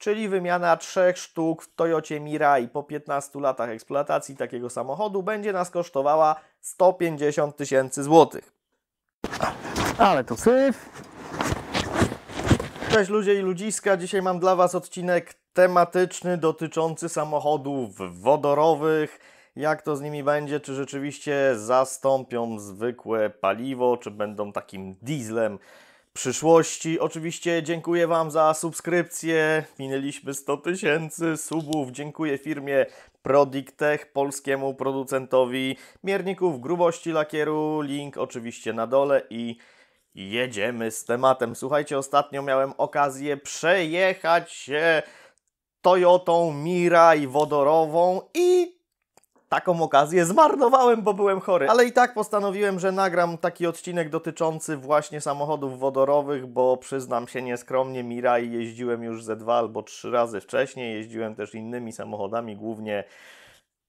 czyli wymiana trzech sztuk w Toyocie Mirai po 15 latach eksploatacji takiego samochodu będzie nas kosztowała 150 tysięcy złotych. Ale to syf. Cześć ludzie i ludziska, dzisiaj mam dla Was odcinek tematyczny dotyczący samochodów wodorowych. Jak to z nimi będzie, czy rzeczywiście zastąpią zwykłe paliwo, czy będą takim dieslem przyszłości. Oczywiście dziękuję Wam za subskrypcję. Minęliśmy 100 tysięcy subów. Dziękuję firmie Prodictech, polskiemu producentowi mierników grubości lakieru. Link oczywiście na dole i jedziemy z tematem. Słuchajcie, ostatnio miałem okazję przejechać się Toyotą Mirai wodorową i taką okazję zmarnowałem, bo byłem chory. Ale i tak postanowiłem, że nagram taki odcinek dotyczący właśnie samochodów wodorowych, bo przyznam się nieskromnie, Mirai jeździłem już ze dwa albo trzy razy wcześniej. Jeździłem też innymi samochodami, głównie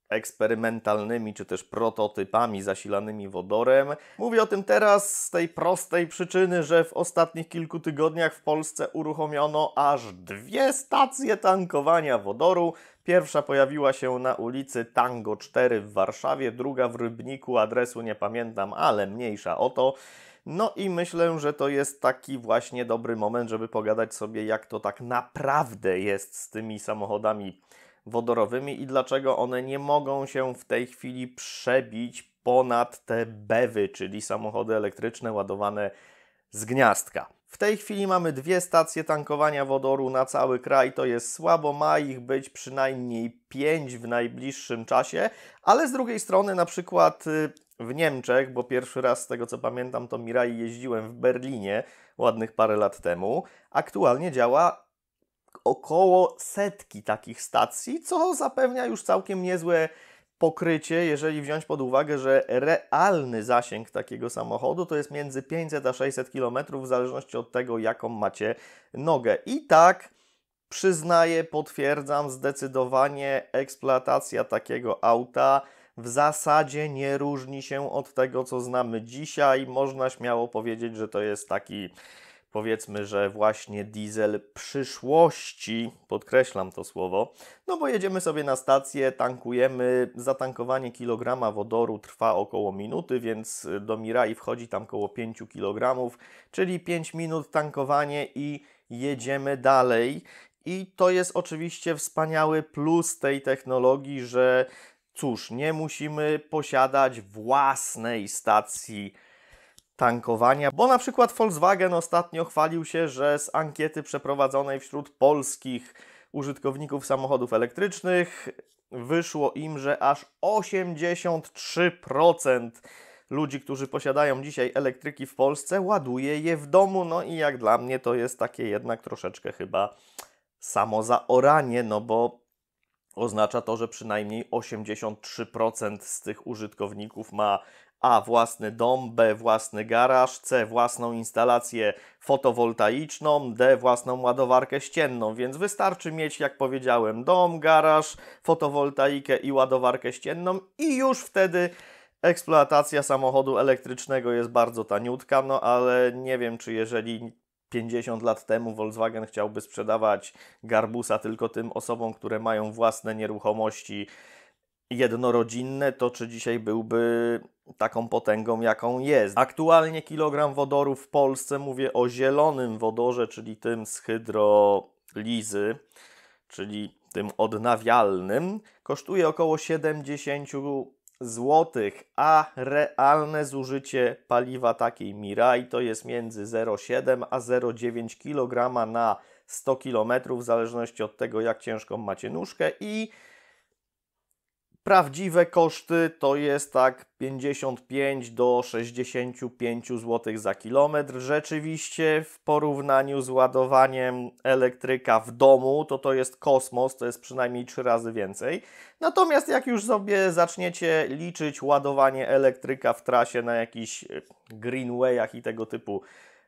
eksperymentalnymi czy też prototypami zasilanymi wodorem. Mówię o tym teraz z tej prostej przyczyny, że w ostatnich kilku tygodniach w Polsce uruchomiono aż dwie stacje tankowania wodoru Pierwsza pojawiła się na ulicy Tango 4 w Warszawie, druga w Rybniku, adresu nie pamiętam, ale mniejsza o to. No i myślę, że to jest taki właśnie dobry moment, żeby pogadać sobie, jak to tak naprawdę jest z tymi samochodami wodorowymi i dlaczego one nie mogą się w tej chwili przebić ponad te bewy, czyli samochody elektryczne ładowane z gniazdka. W tej chwili mamy dwie stacje tankowania wodoru na cały kraj, to jest słabo, ma ich być przynajmniej pięć w najbliższym czasie, ale z drugiej strony na przykład y, w Niemczech, bo pierwszy raz z tego co pamiętam to Mirai jeździłem w Berlinie ładnych parę lat temu, aktualnie działa około setki takich stacji, co zapewnia już całkiem niezłe pokrycie, jeżeli wziąć pod uwagę, że realny zasięg takiego samochodu to jest między 500 a 600 km, w zależności od tego, jaką macie nogę. I tak przyznaję, potwierdzam, zdecydowanie eksploatacja takiego auta w zasadzie nie różni się od tego, co znamy dzisiaj. Można śmiało powiedzieć, że to jest taki powiedzmy, że właśnie diesel przyszłości, podkreślam to słowo, no bo jedziemy sobie na stację, tankujemy, zatankowanie kilograma wodoru trwa około minuty, więc do Mirai wchodzi tam około 5 kg, czyli 5 minut tankowanie i jedziemy dalej. I to jest oczywiście wspaniały plus tej technologii, że cóż, nie musimy posiadać własnej stacji tankowania, bo na przykład Volkswagen ostatnio chwalił się, że z ankiety przeprowadzonej wśród polskich użytkowników samochodów elektrycznych wyszło im, że aż 83% ludzi, którzy posiadają dzisiaj elektryki w Polsce, ładuje je w domu. No i jak dla mnie to jest takie jednak troszeczkę chyba samo zaoranie, no bo oznacza to, że przynajmniej 83% z tych użytkowników ma a. Własny dom, B. Własny garaż, C. Własną instalację fotowoltaiczną, D. Własną ładowarkę ścienną, więc wystarczy mieć, jak powiedziałem, dom, garaż, fotowoltaikę i ładowarkę ścienną i już wtedy eksploatacja samochodu elektrycznego jest bardzo taniutka, no ale nie wiem, czy jeżeli 50 lat temu Volkswagen chciałby sprzedawać Garbusa tylko tym osobom, które mają własne nieruchomości, jednorodzinne, to czy dzisiaj byłby taką potęgą, jaką jest. Aktualnie kilogram wodoru w Polsce, mówię o zielonym wodorze, czyli tym z hydrolizy, czyli tym odnawialnym, kosztuje około 70 zł, a realne zużycie paliwa takiej Mirai to jest między 0,7 a 0,9 kg na 100 km, w zależności od tego, jak ciężką macie nóżkę i Prawdziwe koszty to jest tak 55 do 65 zł za kilometr. Rzeczywiście w porównaniu z ładowaniem elektryka w domu, to to jest kosmos, to jest przynajmniej 3 razy więcej. Natomiast jak już sobie zaczniecie liczyć ładowanie elektryka w trasie na jakichś e, greenwayach i tego typu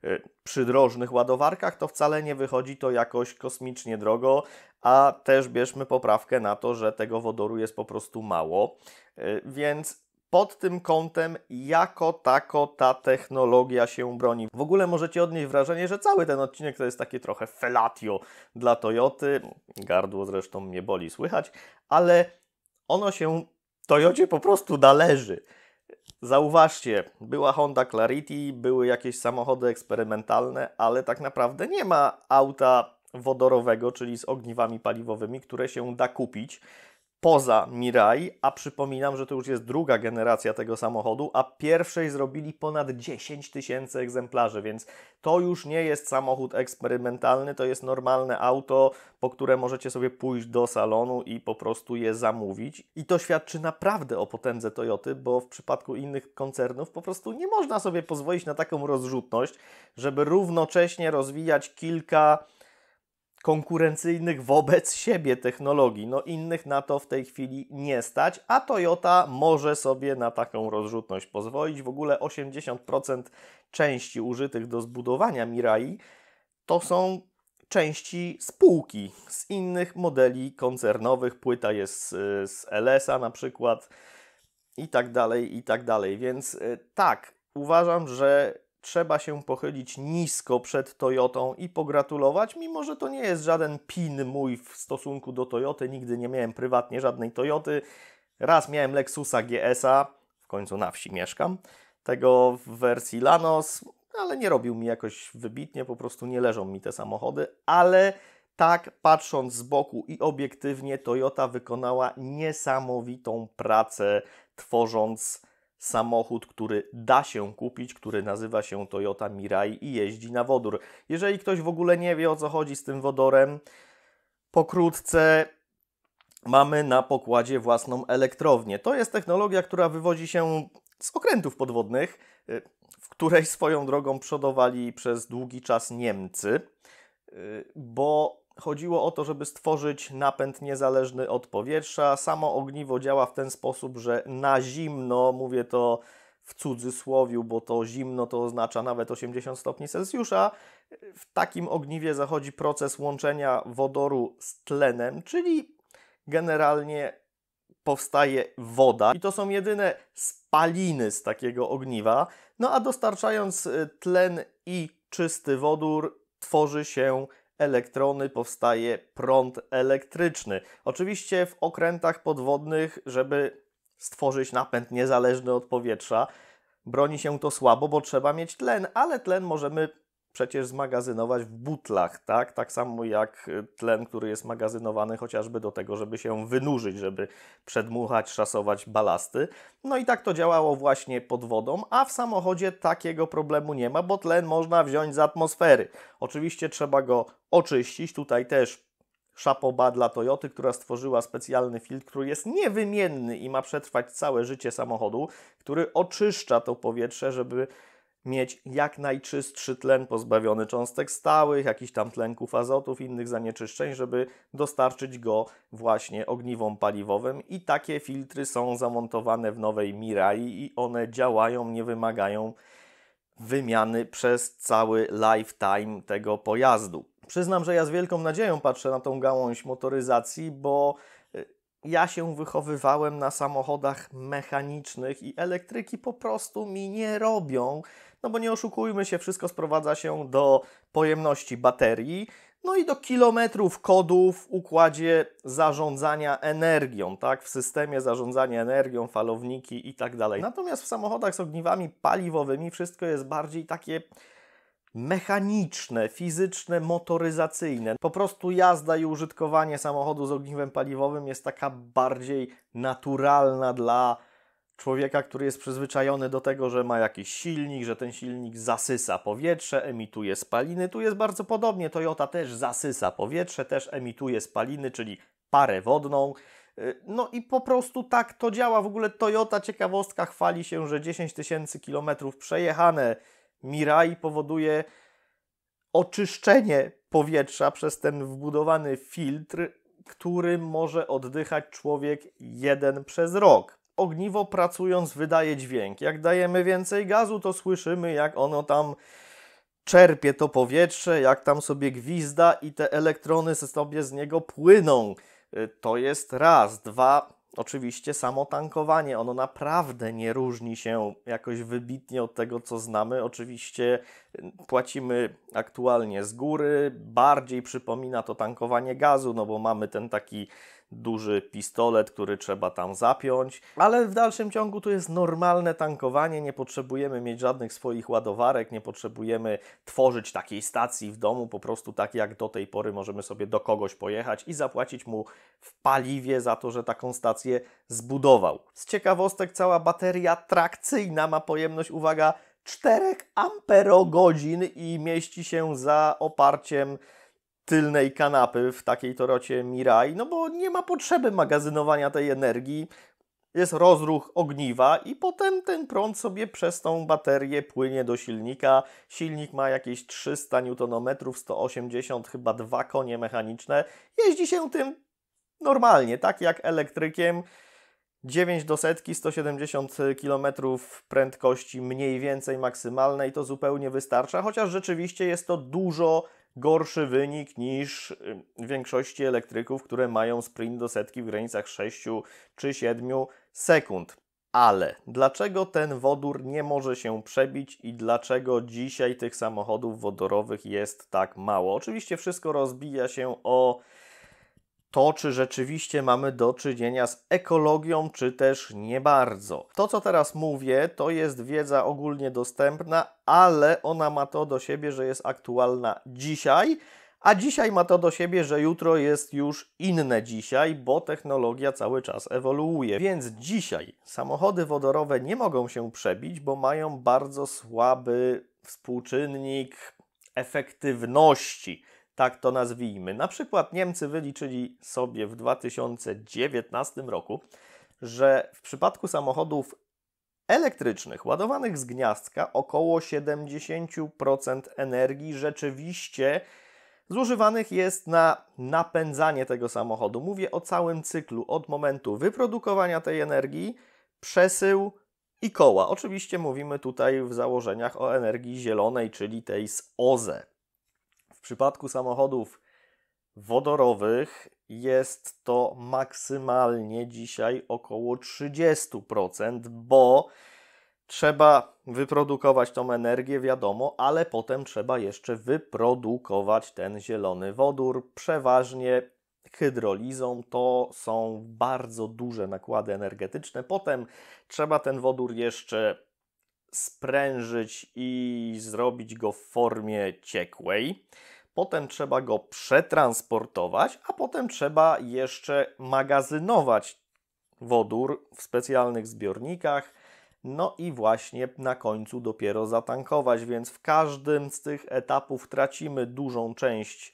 Y, przy drożnych ładowarkach, to wcale nie wychodzi to jakoś kosmicznie drogo, a też bierzmy poprawkę na to, że tego wodoru jest po prostu mało. Y, więc pod tym kątem jako tako ta technologia się broni. W ogóle możecie odnieść wrażenie, że cały ten odcinek to jest takie trochę felatio dla Toyoty. Gardło zresztą mnie boli słychać, ale ono się Toyocie po prostu należy. Zauważcie, była Honda Clarity, były jakieś samochody eksperymentalne, ale tak naprawdę nie ma auta wodorowego, czyli z ogniwami paliwowymi, które się da kupić poza Mirai, a przypominam, że to już jest druga generacja tego samochodu, a pierwszej zrobili ponad 10 tysięcy egzemplarzy, więc to już nie jest samochód eksperymentalny, to jest normalne auto, po które możecie sobie pójść do salonu i po prostu je zamówić. I to świadczy naprawdę o potędze Toyoty, bo w przypadku innych koncernów po prostu nie można sobie pozwolić na taką rozrzutność, żeby równocześnie rozwijać kilka konkurencyjnych wobec siebie technologii. No innych na to w tej chwili nie stać, a Toyota może sobie na taką rozrzutność pozwolić. W ogóle 80% części użytych do zbudowania Mirai to są części spółki z innych modeli koncernowych. Płyta jest z, z LS-a na przykład i tak dalej, i tak dalej. Więc y, tak, uważam, że trzeba się pochylić nisko przed Toyotą i pogratulować, mimo że to nie jest żaden pin mój w stosunku do Toyoty. Nigdy nie miałem prywatnie żadnej Toyoty. Raz miałem Lexusa GS-a, w końcu na wsi mieszkam, tego w wersji Lanos, ale nie robił mi jakoś wybitnie, po prostu nie leżą mi te samochody, ale tak patrząc z boku i obiektywnie Toyota wykonała niesamowitą pracę tworząc samochód, który da się kupić, który nazywa się Toyota Mirai i jeździ na wodór. Jeżeli ktoś w ogóle nie wie o co chodzi z tym wodorem, pokrótce mamy na pokładzie własną elektrownię. To jest technologia, która wywodzi się z okrętów podwodnych, y, w której swoją drogą przodowali przez długi czas Niemcy, y, bo Chodziło o to, żeby stworzyć napęd niezależny od powietrza. Samo ogniwo działa w ten sposób, że na zimno, mówię to w cudzysłowiu, bo to zimno to oznacza nawet 80 stopni Celsjusza, w takim ogniwie zachodzi proces łączenia wodoru z tlenem, czyli generalnie powstaje woda i to są jedyne spaliny z takiego ogniwa. No a dostarczając y, tlen i czysty wodór tworzy się elektrony powstaje prąd elektryczny. Oczywiście w okrętach podwodnych, żeby stworzyć napęd niezależny od powietrza, broni się to słabo, bo trzeba mieć tlen, ale tlen możemy przecież zmagazynować w butlach, tak? Tak samo jak y, tlen, który jest magazynowany chociażby do tego, żeby się wynurzyć, żeby przedmuchać, szasować balasty. No i tak to działało właśnie pod wodą, a w samochodzie takiego problemu nie ma, bo tlen można wziąć z atmosfery. Oczywiście trzeba go oczyścić, tutaj też szapoba dla Toyoty, która stworzyła specjalny filtr, który jest niewymienny i ma przetrwać całe życie samochodu, który oczyszcza to powietrze, żeby mieć jak najczystszy tlen pozbawiony cząstek stałych, jakichś tam tlenków azotów, innych zanieczyszczeń, żeby dostarczyć go właśnie ogniwom paliwowym i takie filtry są zamontowane w nowej Mirai i one działają, nie wymagają wymiany przez cały lifetime tego pojazdu. Przyznam, że ja z wielką nadzieją patrzę na tą gałąź motoryzacji, bo y, ja się wychowywałem na samochodach mechanicznych i elektryki po prostu mi nie robią no bo nie oszukujmy się, wszystko sprowadza się do pojemności baterii, no i do kilometrów kodu w układzie zarządzania energią, tak? W systemie zarządzania energią, falowniki i tak dalej. Natomiast w samochodach z ogniwami paliwowymi wszystko jest bardziej takie mechaniczne, fizyczne, motoryzacyjne. Po prostu jazda i użytkowanie samochodu z ogniwem paliwowym jest taka bardziej naturalna dla człowieka, który jest przyzwyczajony do tego, że ma jakiś silnik, że ten silnik zasysa powietrze, emituje spaliny. Tu jest bardzo podobnie. Toyota też zasysa powietrze, też emituje spaliny, czyli parę wodną. Y, no i po prostu tak to działa. W ogóle Toyota, ciekawostka, chwali się, że 10 tysięcy kilometrów przejechane Mirai powoduje oczyszczenie powietrza przez ten wbudowany filtr, którym może oddychać człowiek jeden przez rok ogniwo pracując wydaje dźwięk. Jak dajemy więcej gazu, to słyszymy, jak ono tam czerpie to powietrze, jak tam sobie gwizda i te elektrony sobie z niego płyną. Y, to jest raz. Dwa, oczywiście samo tankowanie. Ono naprawdę nie różni się jakoś wybitnie od tego, co znamy. Oczywiście y, płacimy aktualnie z góry. Bardziej przypomina to tankowanie gazu, no bo mamy ten taki duży pistolet, który trzeba tam zapiąć, ale w dalszym ciągu to jest normalne tankowanie, nie potrzebujemy mieć żadnych swoich ładowarek, nie potrzebujemy tworzyć takiej stacji w domu, po prostu tak jak do tej pory możemy sobie do kogoś pojechać i zapłacić mu w paliwie za to, że taką stację zbudował. Z ciekawostek cała bateria trakcyjna ma pojemność, uwaga, 4 amperogodzin i mieści się za oparciem tylnej kanapy w takiej torocie Mirai, no bo nie ma potrzeby magazynowania tej energii. Jest rozruch ogniwa i potem ten prąd sobie przez tą baterię płynie do silnika. Silnik ma jakieś 300 Nm, 180 chyba dwa konie mechaniczne. Jeździ się tym normalnie, tak jak elektrykiem. 9 do setki, 170 km prędkości mniej więcej maksymalnej to zupełnie wystarcza, chociaż rzeczywiście jest to dużo gorszy wynik niż y, większości elektryków, które mają sprint do setki w granicach 6 czy 7 sekund. Ale dlaczego ten wodór nie może się przebić i dlaczego dzisiaj tych samochodów wodorowych jest tak mało? Oczywiście wszystko rozbija się o to, czy rzeczywiście mamy do czynienia z ekologią, czy też nie bardzo. To, co teraz mówię, to jest wiedza ogólnie dostępna, ale ona ma to do siebie, że jest aktualna dzisiaj. A dzisiaj ma to do siebie, że jutro jest już inne dzisiaj, bo technologia cały czas ewoluuje. Więc dzisiaj samochody wodorowe nie mogą się przebić, bo mają bardzo słaby współczynnik efektywności tak to nazwijmy. Na przykład Niemcy wyliczyli sobie w 2019 roku, że w przypadku samochodów elektrycznych ładowanych z gniazdka około 70% energii rzeczywiście zużywanych jest na napędzanie tego samochodu. Mówię o całym cyklu od momentu wyprodukowania tej energii, przesył i koła. Oczywiście mówimy tutaj w założeniach o energii zielonej, czyli tej z OZE przypadku samochodów wodorowych jest to maksymalnie dzisiaj około 30%, bo trzeba wyprodukować tą energię, wiadomo, ale potem trzeba jeszcze wyprodukować ten zielony wodór, przeważnie hydrolizą. To są bardzo duże nakłady energetyczne. Potem trzeba ten wodór jeszcze sprężyć i zrobić go w formie ciekłej potem trzeba go przetransportować, a potem trzeba jeszcze magazynować wodór w specjalnych zbiornikach. No i właśnie na końcu dopiero zatankować, więc w każdym z tych etapów tracimy dużą część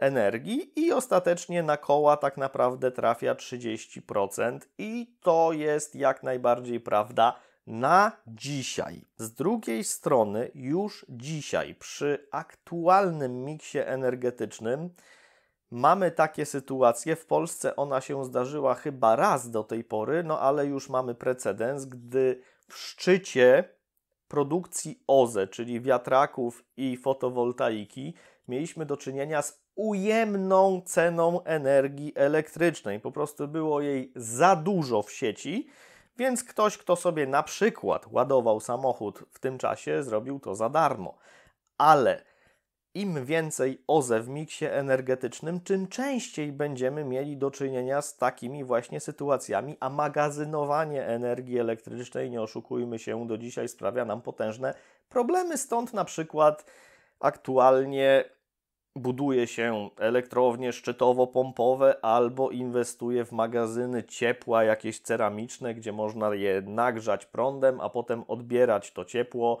energii i ostatecznie na koła tak naprawdę trafia 30% i to jest jak najbardziej prawda na dzisiaj. Z drugiej strony, już dzisiaj przy aktualnym miksie energetycznym mamy takie sytuacje. W Polsce ona się zdarzyła chyba raz do tej pory, no ale już mamy precedens, gdy w szczycie produkcji OZE, czyli wiatraków i fotowoltaiki, mieliśmy do czynienia z ujemną ceną energii elektrycznej. Po prostu było jej za dużo w sieci więc ktoś, kto sobie na przykład ładował samochód w tym czasie, zrobił to za darmo. Ale im więcej OZE w miksie energetycznym, tym częściej będziemy mieli do czynienia z takimi właśnie sytuacjami, a magazynowanie energii elektrycznej, nie oszukujmy się, do dzisiaj sprawia nam potężne problemy. Stąd na przykład aktualnie buduje się elektrownie szczytowo-pompowe albo inwestuje w magazyny ciepła jakieś ceramiczne, gdzie można je nagrzać prądem, a potem odbierać to ciepło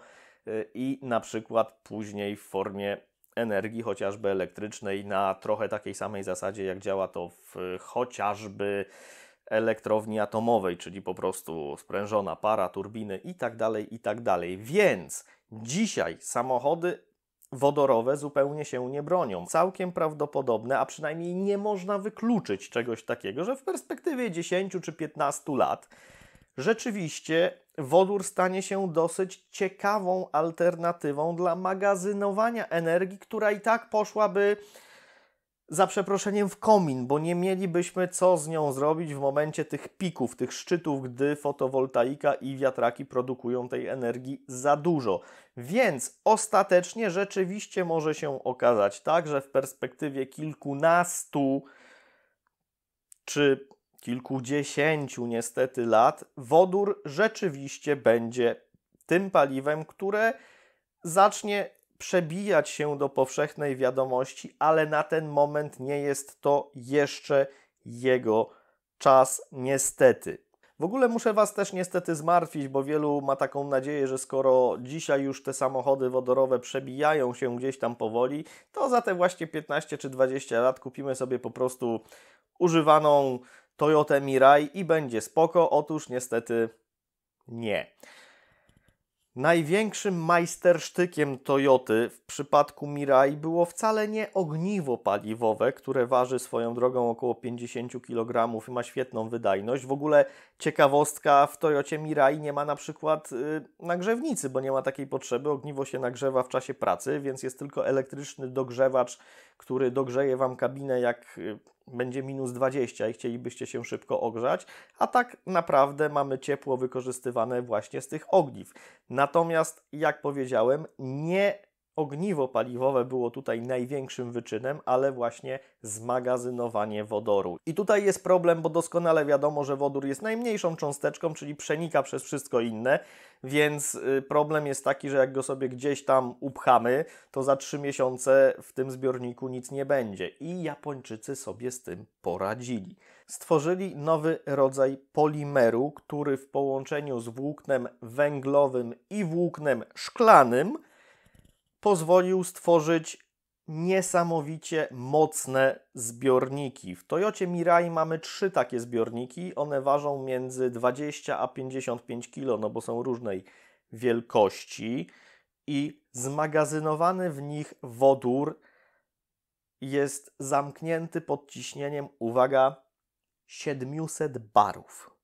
y, i na przykład później w formie energii chociażby elektrycznej na trochę takiej samej zasadzie jak działa to w chociażby elektrowni atomowej, czyli po prostu sprężona para, turbiny i tak dalej i tak dalej. Więc dzisiaj samochody wodorowe zupełnie się nie bronią. Całkiem prawdopodobne, a przynajmniej nie można wykluczyć czegoś takiego, że w perspektywie 10 czy 15 lat rzeczywiście wodór stanie się dosyć ciekawą alternatywą dla magazynowania energii, która i tak poszłaby za przeproszeniem w komin, bo nie mielibyśmy co z nią zrobić w momencie tych pików, tych szczytów, gdy fotowoltaika i wiatraki produkują tej energii za dużo. Więc ostatecznie rzeczywiście może się okazać tak, że w perspektywie kilkunastu czy kilkudziesięciu niestety lat wodór rzeczywiście będzie tym paliwem, które zacznie przebijać się do powszechnej wiadomości, ale na ten moment nie jest to jeszcze jego czas, niestety. W ogóle muszę Was też niestety zmartwić, bo wielu ma taką nadzieję, że skoro dzisiaj już te samochody wodorowe przebijają się gdzieś tam powoli, to za te właśnie 15 czy 20 lat kupimy sobie po prostu używaną Toyota Mirai i będzie spoko. Otóż niestety nie. Największym majstersztykiem Toyoty w przypadku Mirai było wcale nie ogniwo paliwowe, które waży swoją drogą około 50 kg i ma świetną wydajność. W ogóle ciekawostka, w Toyocie Mirai nie ma na przykład y, nagrzewnicy, bo nie ma takiej potrzeby. Ogniwo się nagrzewa w czasie pracy, więc jest tylko elektryczny dogrzewacz, który dogrzeje Wam kabinę jak y, będzie minus 20 i chcielibyście się szybko ogrzać, a tak naprawdę mamy ciepło wykorzystywane właśnie z tych ogniw. Natomiast, jak powiedziałem, nie Ogniwo paliwowe było tutaj największym wyczynem, ale właśnie zmagazynowanie wodoru. I tutaj jest problem, bo doskonale wiadomo, że wodór jest najmniejszą cząsteczką, czyli przenika przez wszystko inne, więc y, problem jest taki, że jak go sobie gdzieś tam upchamy, to za trzy miesiące w tym zbiorniku nic nie będzie. I Japończycy sobie z tym poradzili. Stworzyli nowy rodzaj polimeru, który w połączeniu z włóknem węglowym i włóknem szklanym pozwolił stworzyć niesamowicie mocne zbiorniki. W Toyocie Mirai mamy trzy takie zbiorniki. One ważą między 20 a 55 kg, no bo są różnej wielkości i zmagazynowany w nich wodór jest zamknięty pod ciśnieniem, uwaga, 700 barów.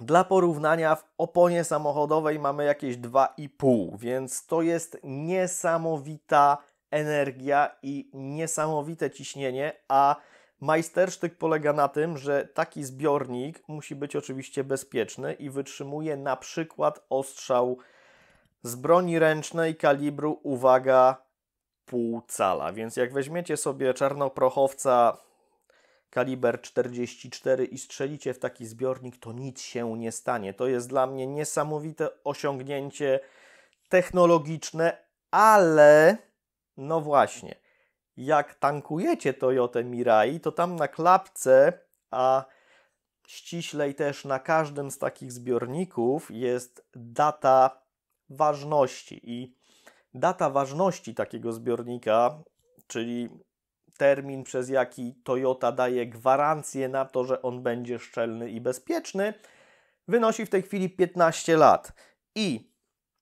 Dla porównania w oponie samochodowej mamy jakieś 2,5, więc to jest niesamowita energia i niesamowite ciśnienie, a majstersztyk polega na tym, że taki zbiornik musi być oczywiście bezpieczny i wytrzymuje na przykład ostrzał z broni ręcznej kalibru, uwaga, pół cala. Więc jak weźmiecie sobie czarnoprochowca kaliber 44 i strzelicie w taki zbiornik, to nic się nie stanie. To jest dla mnie niesamowite osiągnięcie technologiczne, ale no właśnie, jak tankujecie Toyota Mirai, to tam na klapce, a ściślej też na każdym z takich zbiorników jest data ważności i data ważności takiego zbiornika, czyli termin, przez jaki Toyota daje gwarancję na to, że on będzie szczelny i bezpieczny, wynosi w tej chwili 15 lat. I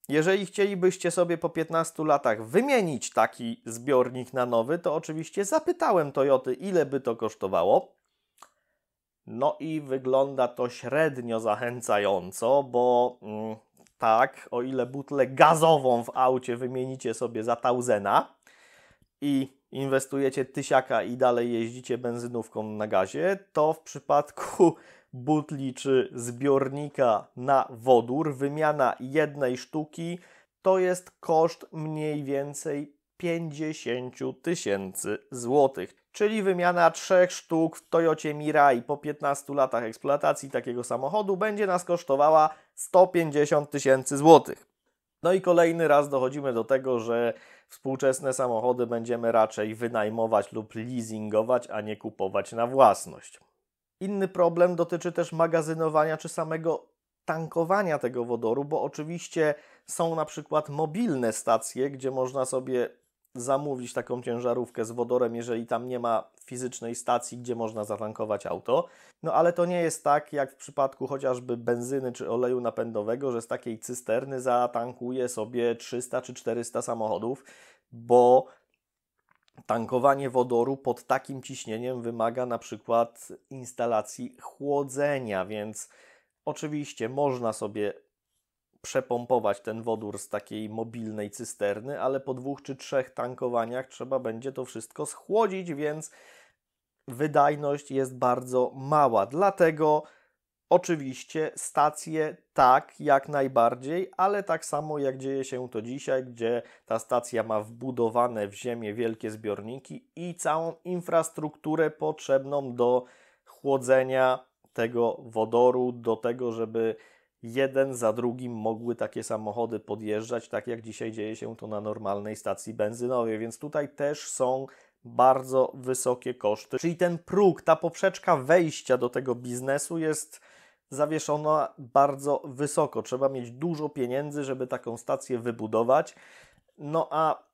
jeżeli chcielibyście sobie po 15 latach wymienić taki zbiornik na nowy, to oczywiście zapytałem Toyoty, ile by to kosztowało. No i wygląda to średnio zachęcająco, bo mm, tak, o ile butlę gazową w aucie wymienicie sobie za tauzena, i inwestujecie tysiaka i dalej jeździcie benzynówką na gazie, to w przypadku butli czy zbiornika na wodór wymiana jednej sztuki to jest koszt mniej więcej 50 tysięcy złotych. Czyli wymiana trzech sztuk w Toyocie Mirai po 15 latach eksploatacji takiego samochodu będzie nas kosztowała 150 tysięcy złotych. No i kolejny raz dochodzimy do tego, że współczesne samochody będziemy raczej wynajmować lub leasingować, a nie kupować na własność. Inny problem dotyczy też magazynowania czy samego tankowania tego wodoru, bo oczywiście są na przykład mobilne stacje, gdzie można sobie zamówić taką ciężarówkę z wodorem, jeżeli tam nie ma fizycznej stacji, gdzie można zatankować auto. No ale to nie jest tak jak w przypadku chociażby benzyny czy oleju napędowego, że z takiej cysterny zatankuje sobie 300 czy 400 samochodów, bo tankowanie wodoru pod takim ciśnieniem wymaga na przykład instalacji chłodzenia, więc oczywiście można sobie przepompować ten wodór z takiej mobilnej cysterny, ale po dwóch czy trzech tankowaniach trzeba będzie to wszystko schłodzić, więc wydajność jest bardzo mała. Dlatego oczywiście stacje tak, jak najbardziej, ale tak samo jak dzieje się to dzisiaj, gdzie ta stacja ma wbudowane w ziemię wielkie zbiorniki i całą infrastrukturę potrzebną do chłodzenia tego wodoru, do tego, żeby jeden za drugim mogły takie samochody podjeżdżać, tak jak dzisiaj dzieje się to na normalnej stacji benzynowej, więc tutaj też są bardzo wysokie koszty. Czyli ten próg, ta poprzeczka wejścia do tego biznesu jest zawieszona bardzo wysoko. Trzeba mieć dużo pieniędzy, żeby taką stację wybudować. No a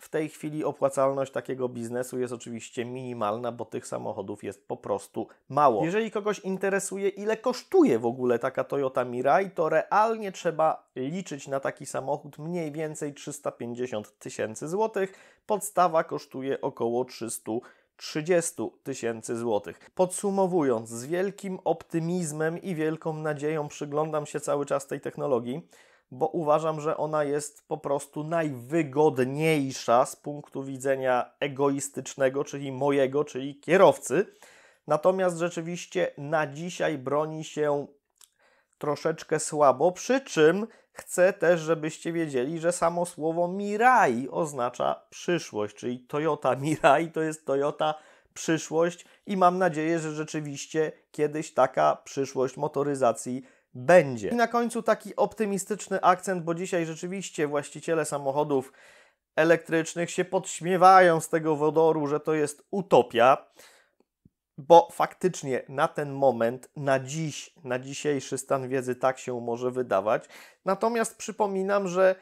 w tej chwili opłacalność takiego biznesu jest oczywiście minimalna, bo tych samochodów jest po prostu mało. Jeżeli kogoś interesuje, ile kosztuje w ogóle taka Toyota Mirai, to realnie trzeba liczyć na taki samochód mniej więcej 350 tysięcy złotych. Podstawa kosztuje około 300 30 tysięcy złotych. Podsumowując, z wielkim optymizmem i wielką nadzieją przyglądam się cały czas tej technologii bo uważam, że ona jest po prostu najwygodniejsza z punktu widzenia egoistycznego, czyli mojego, czyli kierowcy. Natomiast rzeczywiście na dzisiaj broni się troszeczkę słabo, przy czym chcę też, żebyście wiedzieli, że samo słowo Mirai oznacza przyszłość, czyli Toyota Mirai to jest Toyota przyszłość i mam nadzieję, że rzeczywiście kiedyś taka przyszłość motoryzacji będzie. I na końcu taki optymistyczny akcent, bo dzisiaj rzeczywiście właściciele samochodów elektrycznych się podśmiewają z tego wodoru, że to jest utopia, bo faktycznie na ten moment, na dziś, na dzisiejszy stan wiedzy tak się może wydawać. Natomiast przypominam, że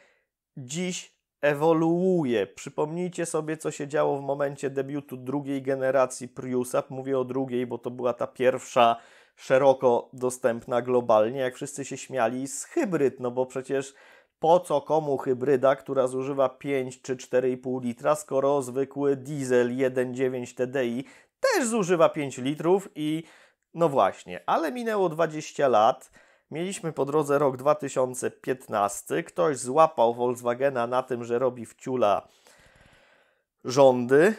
dziś ewoluuje. Przypomnijcie sobie, co się działo w momencie debiutu drugiej generacji Priusa. Mówię o drugiej, bo to była ta pierwsza szeroko dostępna globalnie, jak wszyscy się śmiali z hybryd, no bo przecież po co komu hybryda, która zużywa 5 czy 4,5 litra, skoro zwykły diesel 1.9 TDI też zużywa 5 litrów i no właśnie, ale minęło 20 lat. Mieliśmy po drodze rok 2015. Ktoś złapał Volkswagena na tym, że robi wciula rządy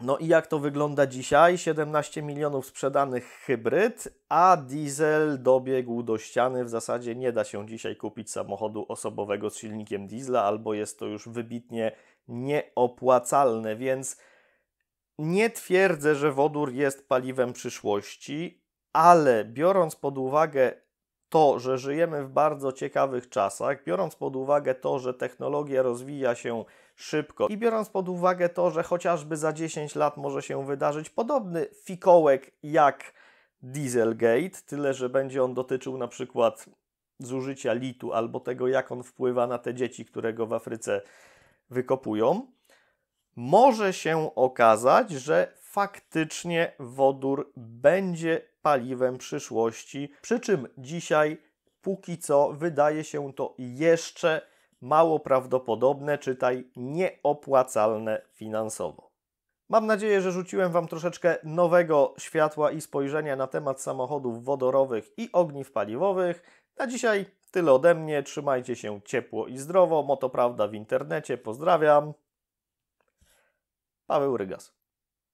no i jak to wygląda dzisiaj? 17 milionów sprzedanych hybryd, a diesel dobiegł do ściany. W zasadzie nie da się dzisiaj kupić samochodu osobowego z silnikiem diesla, albo jest to już wybitnie nieopłacalne, więc nie twierdzę, że wodór jest paliwem przyszłości, ale biorąc pod uwagę to, że żyjemy w bardzo ciekawych czasach, biorąc pod uwagę to, że technologia rozwija się szybko. I biorąc pod uwagę to, że chociażby za 10 lat może się wydarzyć podobny fikołek jak Dieselgate, tyle że będzie on dotyczył na przykład zużycia litu albo tego, jak on wpływa na te dzieci, które go w Afryce wykopują, może się okazać, że faktycznie wodór będzie paliwem przyszłości. Przy czym dzisiaj póki co wydaje się to jeszcze mało prawdopodobne, czytaj nieopłacalne finansowo. Mam nadzieję, że rzuciłem Wam troszeczkę nowego światła i spojrzenia na temat samochodów wodorowych i ogniw paliwowych. Na dzisiaj tyle ode mnie. Trzymajcie się ciepło i zdrowo. Motoprawda w internecie. Pozdrawiam. Paweł Rygas.